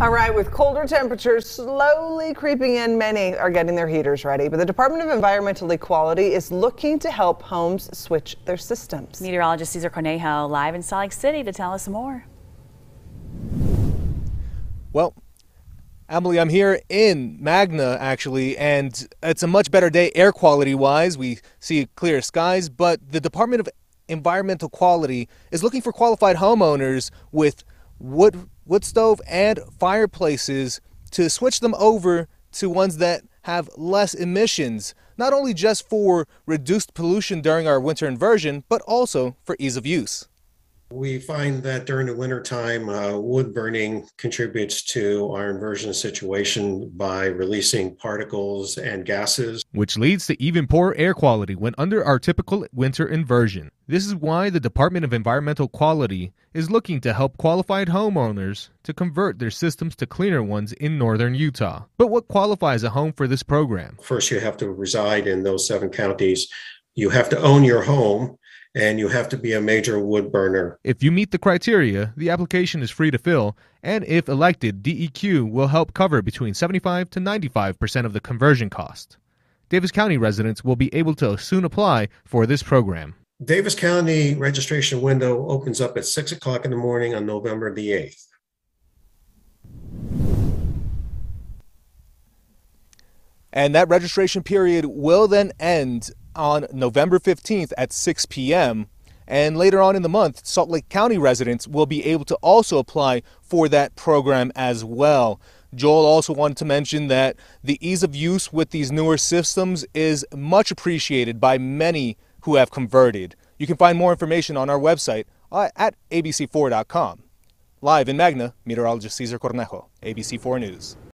All right, with colder temperatures slowly creeping in, many are getting their heaters ready, but the Department of Environmental Equality is looking to help homes switch their systems. Meteorologist Cesar Cornejo live in Salt Lake City to tell us some more. Well, Emily, I'm here in Magna actually, and it's a much better day air quality wise. We see clear skies, but the Department of Environmental Quality is looking for qualified homeowners with wood wood stove and fireplaces to switch them over to ones that have less emissions, not only just for reduced pollution during our winter inversion, but also for ease of use. We find that during the wintertime, uh, wood burning contributes to our inversion situation by releasing particles and gases. Which leads to even poorer air quality when under our typical winter inversion. This is why the Department of Environmental Quality is looking to help qualified homeowners to convert their systems to cleaner ones in northern Utah. But what qualifies a home for this program? First, you have to reside in those seven counties. You have to own your home and you have to be a major wood burner. If you meet the criteria, the application is free to fill, and if elected, DEQ will help cover between 75 to 95% of the conversion cost. Davis County residents will be able to soon apply for this program. Davis County registration window opens up at 6 o'clock in the morning on November the 8th. And that registration period will then end on November 15th at 6 p.m. And later on in the month, Salt Lake County residents will be able to also apply for that program as well. Joel also wanted to mention that the ease of use with these newer systems is much appreciated by many who have converted. You can find more information on our website uh, at abc4.com. Live in Magna, meteorologist Cesar Cornejo, ABC4 News.